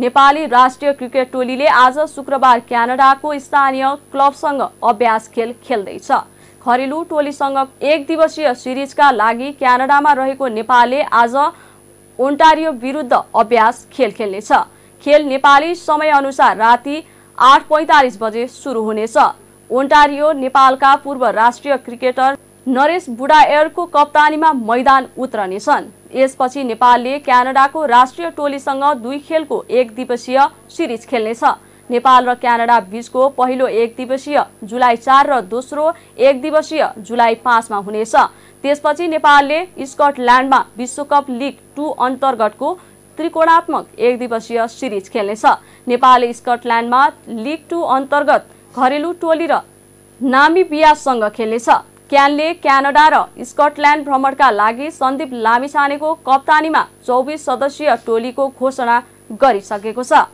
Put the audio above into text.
नेपाली राष्ट्रिय क्रिकेट टोलीले आज शुक्रबार क्यानाडाको स्थानीय क्लबसँग अभ्यास खेल खेल्दैछ घरेलु टोलीसँग एक दिवसीय सिरिजका लागि क्यानाडामा रहेको नेपालले आज ओन्टारियो विरुद्ध अभ्यास खेल खेल्नेछ खेल नेपाली समयअनुसार राति आठ पैँतालिस बजे सुरु हुनेछ ओन्टारियो नेपालका पूर्व राष्ट्रिय क्रिकेटर नरेश बुढा एयरको कप्तानीमा मैदान उत्रनेछन् यसपछि नेपालले क्यानाडाको राष्ट्रिय टोलीसँग दुई खेलको एक दिवसीय सिरिज खेल्नेछ नेपाल र क्यानाडा बीचको पहिलो एक दिवसीय जुलाई चार र दोस्रो एक दिवसीय जुलाई पाँचमा हुनेछ त्यसपछि नेपालले स्कटल्यान्डमा विश्वकप लिग टू अन्तर्गतको त्रिकोणात्मक एक दिवसीय सिरिज खेल्नेछ नेपालले स्कटल्यान्डमा लिग टू अन्तर्गत घरेलु टोली र नामिबियासँग खेल्नेछ क्यानले क्यानाडा र स्कटल्यान्ड भ्रमणका लागि सन्दीप लामिछानेको कप्तानीमा चौबिस सदस्यीय टोलीको घोषणा गरिसकेको छ